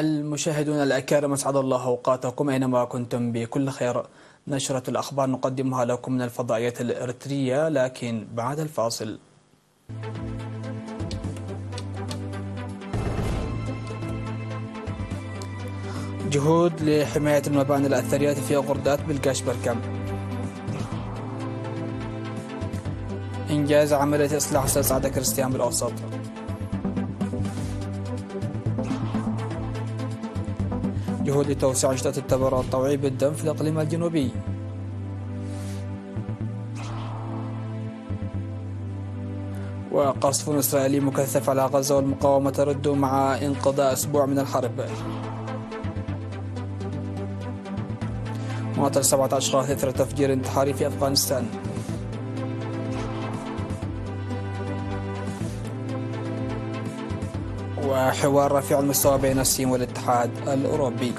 المشاهدون الأكارم أسعد الله أوقاتكم أينما كنتم بكل خير نشرة الأخبار نقدمها لكم من الفضائيات الإرترية لكن بعد الفاصل جهود لحماية المباني الأثرية في غردات بلقاش بركم إنجاز عملية إصلاح سد كريستيان بالأوسط جهود لتوسيع شتات التبرع الطوعي بالدم في الإقليم الجنوبي وقصف إسرائيلي مكثف على غزة والمقاومة ترد مع انقضاء أسبوع من الحرب مقتل سبعة أشخاص إثر تفجير انتحاري في أفغانستان حوار رفيع المستوى بين الصين والاتحاد الأوروبي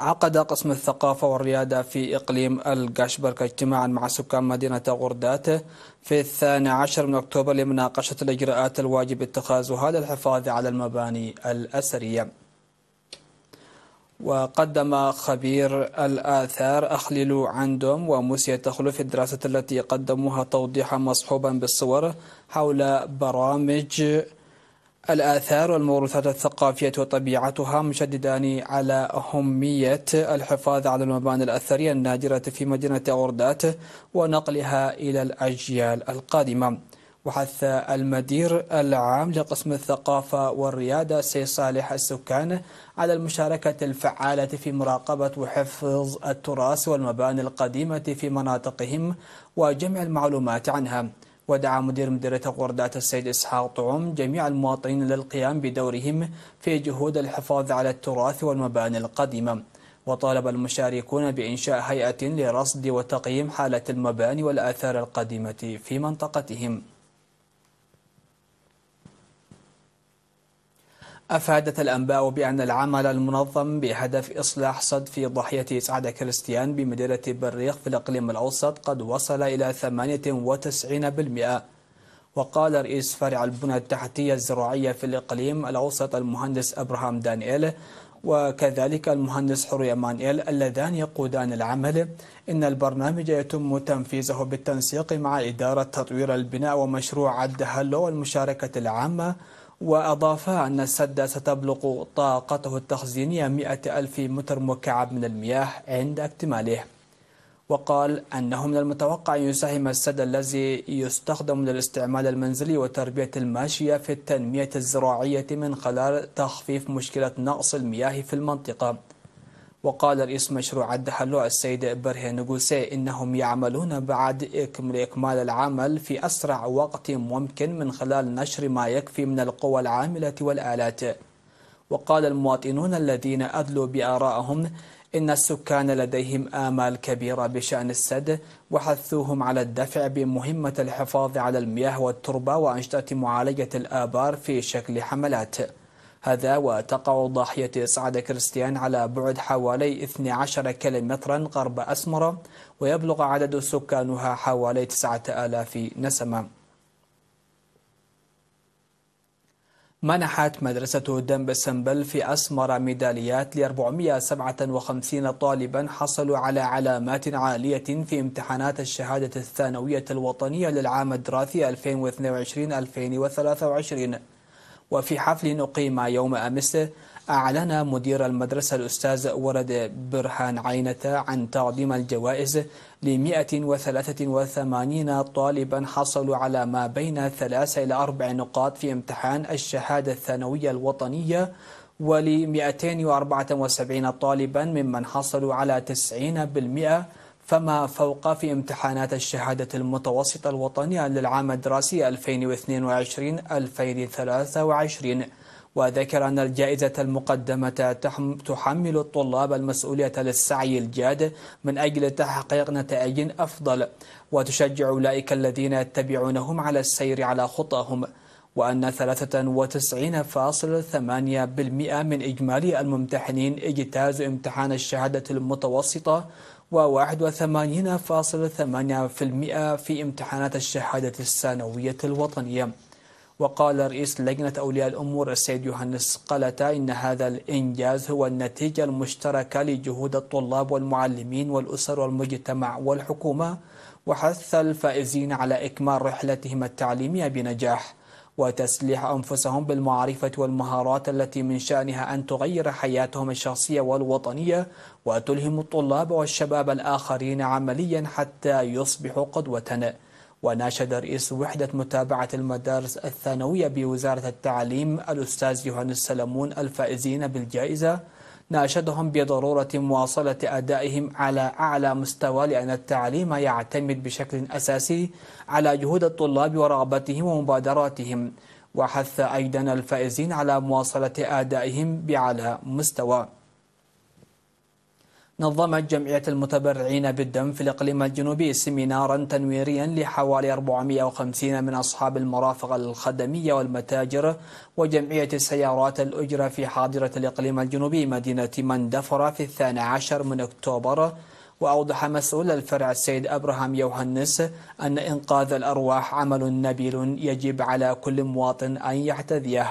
عقد قسم الثقافة والريادة في إقليم القشبرك اجتماعا مع سكان مدينة غرداته في الثاني عشر من أكتوبر لمناقشة الإجراءات الواجب اتخاذها للحفاظ على المباني الأسرية وقدم خبير الآثار أخليل عندهم وموسى تخلو في الدراسة التي قدموها توضيحا مصحوبا بالصور حول برامج الآثار والموروثات الثقافية وطبيعتها مشددان على أهمية الحفاظ على المباني الأثرية النادرة في مدينة أوردات ونقلها إلى الأجيال القادمة وحث المدير العام لقسم الثقافة والريادة سي صالح السكان على المشاركة الفعالة في مراقبة وحفظ التراث والمباني القديمة في مناطقهم وجمع المعلومات عنها ودعا مدير مديرية غردات السيد إسحاق طعم جميع المواطنين للقيام بدورهم في جهود الحفاظ على التراث والمباني القديمة وطالب المشاركون بإنشاء هيئة لرصد وتقييم حالة المباني والآثار القديمة في منطقتهم أفادت الأنباء بأن العمل المنظم بهدف إصلاح صد في ضحية إسعاد كريستيان بمدينة بريخ في الإقليم الأوسط قد وصل إلى 98% وقال رئيس فرع البنى التحتية الزراعية في الإقليم الأوسط المهندس أبراهام دانيال وكذلك المهندس حري مانئيل اللذان يقودان العمل إن البرنامج يتم تنفيذه بالتنسيق مع إدارة تطوير البناء ومشروع الدهلو والمشاركة العامة وأضاف أن السد ستبلغ طاقته التخزينية 100 ألف متر مكعب من المياه عند اكتماله وقال أنه من المتوقع أن يساهم السد الذي يستخدم للاستعمال المنزلي وتربية الماشية في التنمية الزراعية من خلال تخفيف مشكلة نقص المياه في المنطقة وقال رئيس مشروع التحلع السيد بره نقوسي إنهم يعملون بعد إكمال العمل في أسرع وقت ممكن من خلال نشر ما يكفي من القوى العاملة والآلات وقال المواطنون الذين أدلوا بآرائهم إن السكان لديهم آمال كبيرة بشأن السد وحثوهم على الدفع بمهمة الحفاظ على المياه والتربة وأنشطة معالجة الآبار في شكل حملات هذا وتقع ضاحية سعد كريستيان على بعد حوالي 12 كيلومترا غرب أسمرة ويبلغ عدد سكانها حوالي 9000 نسمة منحت مدرسة دنب سمبل في أسمر ميداليات ل 457 طالبا حصلوا على علامات عالية في امتحانات الشهادة الثانوية الوطنية للعام الدراسي 2022-2023 وفي حفل أقيم يوم أمس أعلن مدير المدرسة الأستاذ ورد برهان عينة عن تعظيم الجوائز ل 183 طالبا حصلوا على ما بين ثلاث إلى أربع نقاط في امتحان الشهادة الثانوية الوطنية ول 274 طالبا ممن حصلوا على 90% فما فوق في امتحانات الشهادة المتوسطة الوطنية للعام الدراسي 2022-2023 وذكر أن الجائزة المقدمة تحمل الطلاب المسؤولية للسعي الجاد من أجل تحقيق نتائج أفضل وتشجع أولئك الذين يتبعونهم على السير على خطاهم وأن 93.8% من إجمالي الممتحنين اجتازوا امتحان الشهادة المتوسطة و81.8% في امتحانات الشهادة الثانوية الوطنية وقال رئيس لجنة أولياء الأمور السيد يوهانس قلتا إن هذا الإنجاز هو النتيجة المشتركة لجهود الطلاب والمعلمين والأسر والمجتمع والحكومة وحث الفائزين على إكمال رحلتهم التعليمية بنجاح وتسليح أنفسهم بالمعرفة والمهارات التي من شأنها أن تغير حياتهم الشخصية والوطنية وتلهم الطلاب والشباب الآخرين عمليا حتى يصبحوا قدوة وناشد رئيس وحدة متابعة المدارس الثانوية بوزارة التعليم الأستاذ يوهان السلمون الفائزين بالجائزة ناشدهم بضرورة مواصلة أدائهم على أعلى مستوى لأن التعليم يعتمد بشكل أساسي على جهود الطلاب ورغبتهم ومبادراتهم وحث أيضا الفائزين على مواصلة أدائهم بأعلى مستوى نظمت جمعية المتبرعين بالدم في الإقليم الجنوبي سيمينارا تنويريا لحوالي 450 من أصحاب المرافق الخدمية والمتاجر وجمعية السيارات الأجرة في حاضرة الإقليم الجنوبي مدينة مندفرة في الثاني عشر من أكتوبر وأوضح مسؤول الفرع السيد أبراهام يوهنس أن إنقاذ الأرواح عمل نبيل يجب على كل مواطن أن يحتذيه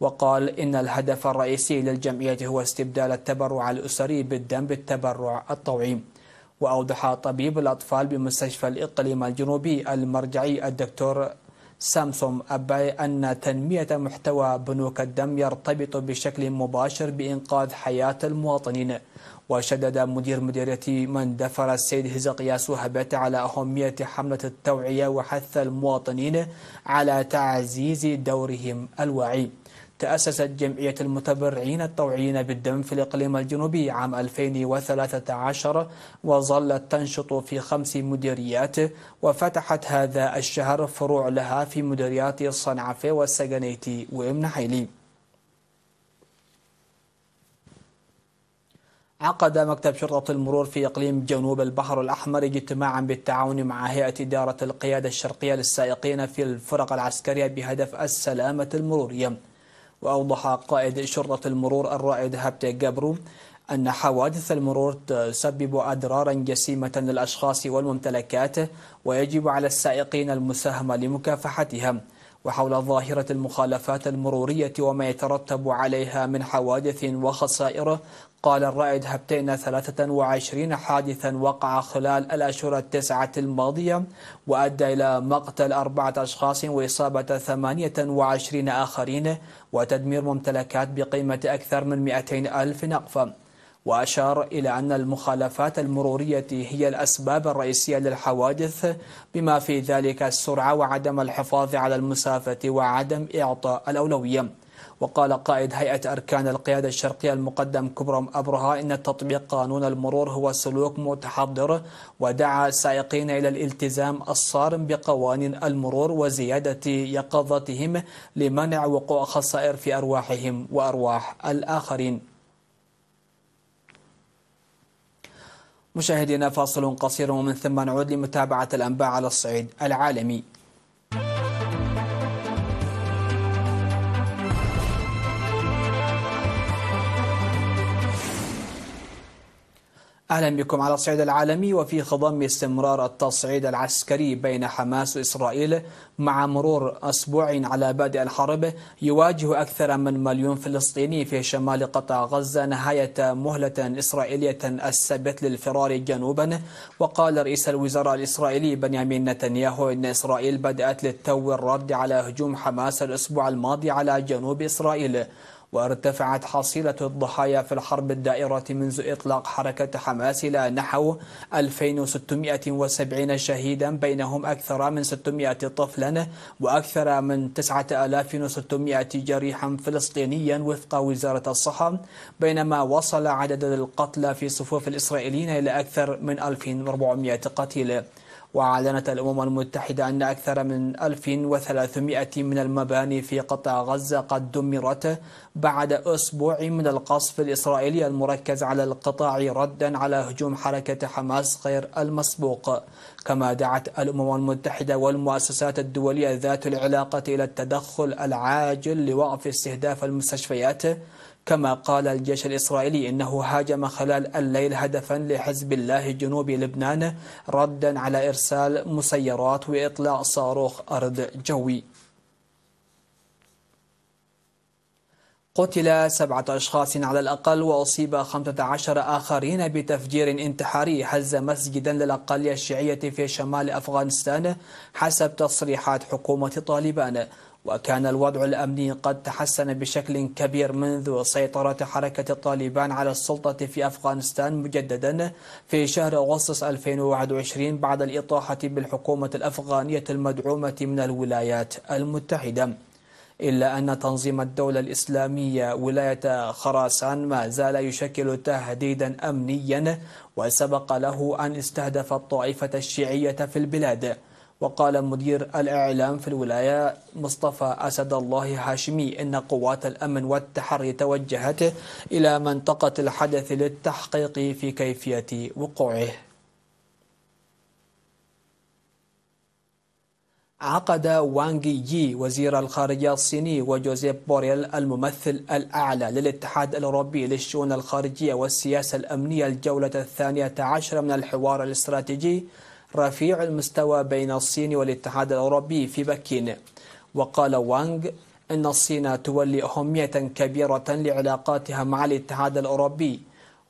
وقال إن الهدف الرئيسي للجمعية هو استبدال التبرع الأسري بالدم بالتبرع الطوعي وأوضح طبيب الأطفال بمستشفى الإقليم الجنوبي المرجعي الدكتور سامسون أباي أن تنمية محتوى بنوك الدم يرتبط بشكل مباشر بإنقاذ حياة المواطنين وشدد مدير مديرية دفر السيد هزقياس وهبت على أهمية حملة التوعية وحث المواطنين على تعزيز دورهم الواعي تأسست جمعية المتبرعين الطوعيين بالدم في الإقليم الجنوبي عام 2013 وظلت تنشط في خمس مديريات وفتحت هذا الشهر فروع لها في مديريات الصنعفة والسجنيتي وإمن حيلي عقد مكتب شرطة المرور في إقليم جنوب البحر الأحمر اجتماعا بالتعاون مع هيئة إدارة القيادة الشرقية للسائقين في الفرق العسكرية بهدف السلامة المرورية وأوضح قائد شرطة المرور الرائد هابتي جابرو أن حوادث المرور تسبب أضرارا جسيمة للأشخاص والممتلكات ويجب على السائقين المساهمة لمكافحتها وحول ظاهرة المخالفات المرورية وما يترتب عليها من حوادث وخسائر قال الرائد هبتين 23 حادثا وقع خلال الأشهر التسعة الماضية وأدى إلى مقتل أربعة أشخاص وإصابة 28 آخرين وتدمير ممتلكات بقيمة أكثر من 200 ألف نقفة وأشار إلى أن المخالفات المرورية هي الأسباب الرئيسية للحوادث بما في ذلك السرعة وعدم الحفاظ على المسافة وعدم إعطاء الأولوية وقال قائد هيئة أركان القيادة الشرقية المقدم كبرم أبرهة إن تطبيق قانون المرور هو سلوك متحضر ودعا السائقين إلى الالتزام الصارم بقوانين المرور وزيادة يقظتهم لمنع وقوع خسائر في أرواحهم وأرواح الآخرين مشاهدينا فاصل قصير ومن ثم نعود لمتابعة الأنباء على الصعيد العالمي أهلا بكم على الصعيد العالمي وفي خضم استمرار التصعيد العسكري بين حماس وإسرائيل مع مرور أسبوع على بادئ الحرب يواجه أكثر من مليون فلسطيني في شمال قطاع غزة نهاية مهلة إسرائيلية السبت للفرار جنوبا وقال رئيس الوزراء الإسرائيلي بنيامين نتنياهو إن إسرائيل بدأت للتو الرد على هجوم حماس الأسبوع الماضي على جنوب إسرائيل وارتفعت حصيلة الضحايا في الحرب الدائرة منذ إطلاق حركة حماس إلى نحو 2670 شهيدا بينهم أكثر من 600 طفلا وأكثر من 9600 جريحا فلسطينيا وفق وزارة الصحة بينما وصل عدد القتلى في صفوف الإسرائيليين إلى أكثر من 2400 قتيل وأعلنت الأمم المتحدة أن أكثر من 1300 من المباني في قطاع غزة قد دمرت بعد أسبوع من القصف الإسرائيلي المركز على القطاع ردا على هجوم حركة حماس غير المسبوق كما دعت الأمم المتحدة والمؤسسات الدولية ذات العلاقة إلى التدخل العاجل لوقف استهداف المستشفيات كما قال الجيش الإسرائيلي إنه هاجم خلال الليل هدفا لحزب الله جنوب لبنان ردا على إرسال مسيرات وإطلاق صاروخ أرض جوي قتل سبعة أشخاص على الأقل وأصيب خمسة عشر آخرين بتفجير انتحاري هز مسجدا للأقلية الشيعية في شمال أفغانستان حسب تصريحات حكومة طالبان وكان الوضع الأمني قد تحسن بشكل كبير منذ سيطرة حركة الطالبان على السلطة في أفغانستان مجددا في شهر أغسطس 2021 بعد الإطاحة بالحكومة الأفغانية المدعومة من الولايات المتحدة إلا أن تنظيم الدولة الإسلامية ولاية خراسان ما زال يشكل تهديدا أمنيا وسبق له أن استهدف الطائفة الشيعية في البلاد وقال مدير الإعلام في الولاية مصطفى أسد الله هاشمي إن قوات الأمن والتحري توجهت إلى منطقة الحدث للتحقيق في كيفية وقوعه عقد وانغ يي وزير الخارجية الصيني وجوزيف بوريل الممثل الأعلى للاتحاد الأوروبي للشؤون الخارجية والسياسة الأمنية الجولة الثانية عشرة من الحوار الاستراتيجي رفيع المستوى بين الصين والاتحاد الأوروبي في بكين وقال وانغ أن الصين تولي أهمية كبيرة لعلاقاتها مع الاتحاد الأوروبي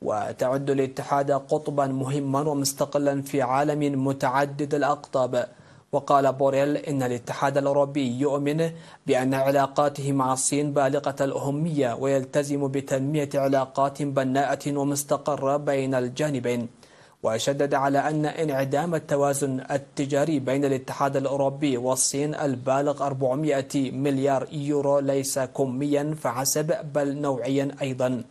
وتعد الاتحاد قطبا مهما ومستقلا في عالم متعدد الأقطاب وقال بوريل إن الاتحاد الأوروبي يؤمن بأن علاقاته مع الصين بالغة الأهمية ويلتزم بتنمية علاقات بناءة ومستقرة بين الجانبين وشدد على أن انعدام التوازن التجاري بين الاتحاد الأوروبي والصين البالغ 400 مليار يورو ليس كميا فحسب بل نوعيا أيضا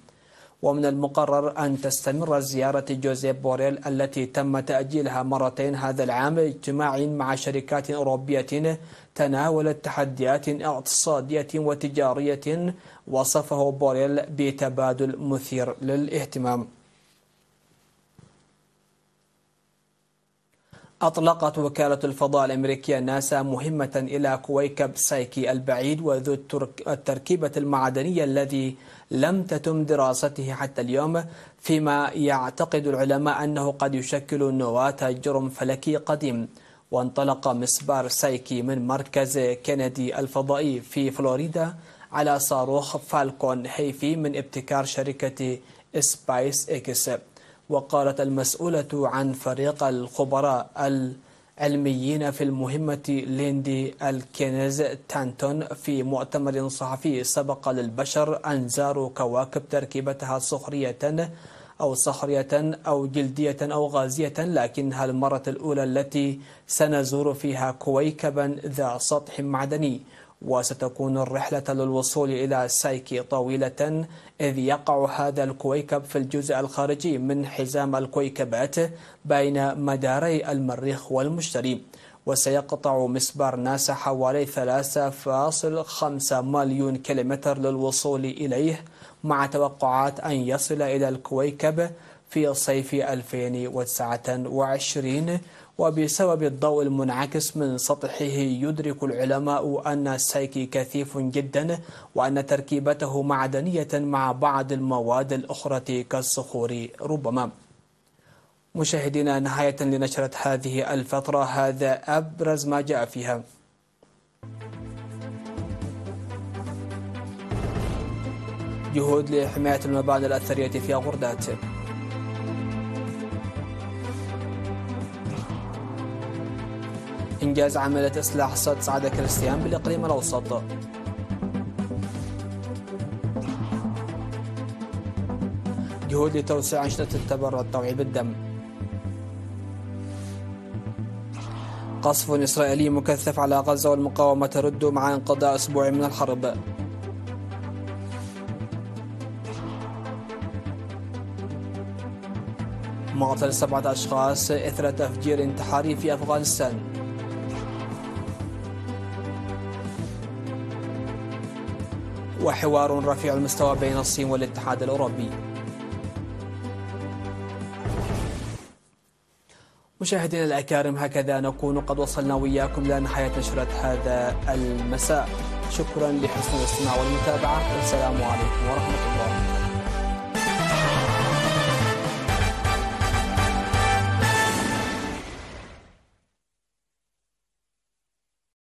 ومن المقرر أن تستمر زيارة جوزيف بوريل التي تم تأجيلها مرتين هذا العام اجتماع مع شركات أوروبية تناولت تحديات اقتصادية وتجارية وصفه بوريل بتبادل مثير للاهتمام أطلقت وكالة الفضاء الأمريكية ناسا مهمة إلى كويكب سايكي البعيد وذو التركيبة المعدنية الذي لم تتم دراسته حتى اليوم فيما يعتقد العلماء أنه قد يشكل نواة جرم فلكي قديم وانطلق مسبار سايكي من مركز كندي الفضائي في فلوريدا على صاروخ فالكون هيفي من ابتكار شركة سبايس إكس وقالت المسؤولة عن فريق الخبراء العلميين في المهمة ليندي الكينز تانتون في مؤتمر صحفي سبق للبشر أن زاروا كواكب تركيبتها صخرية أو صخرية أو جلدية أو غازية لكنها المرة الأولى التي سنزور فيها كويكبا ذا سطح معدني وستكون الرحلة للوصول إلى سايكي طويلة إذ يقع هذا الكويكب في الجزء الخارجي من حزام الكويكبات بين مداري المريخ والمشتري وسيقطع مسبار ناسا حوالي 3.5 مليون كيلومتر للوصول إليه مع توقعات أن يصل إلى الكويكب في صيف 2029 وبسبب الضوء المنعكس من سطحه يدرك العلماء أن السايكي كثيف جدا وأن تركيبته معدنية مع بعض المواد الأخرى كالصخور ربما مشاهدينا نهاية لنشرة هذه الفترة هذا أبرز ما جاء فيها جهود لحماية المبادئ الأثرية في غردات إنجاز عملية إصلاح صد سعد كريستيان بالإقليم الأوسط جهود لتوسيع أنشطة التبرع الطوعي بالدم قصف إسرائيلي مكثف على غزة والمقاومة ترد مع انقضاء أسبوع من الحرب معطل سبعة أشخاص إثر تفجير انتحاري في أفغانستان وحوار رفيع المستوى بين الصين والاتحاد الأوروبي مشاهدينا الأكارم هكذا نكون قد وصلنا وياكم إلى نهاية نشرة هذا المساء شكرا لحسن الاستماع والمتابعة والسلام عليكم ورحمة الله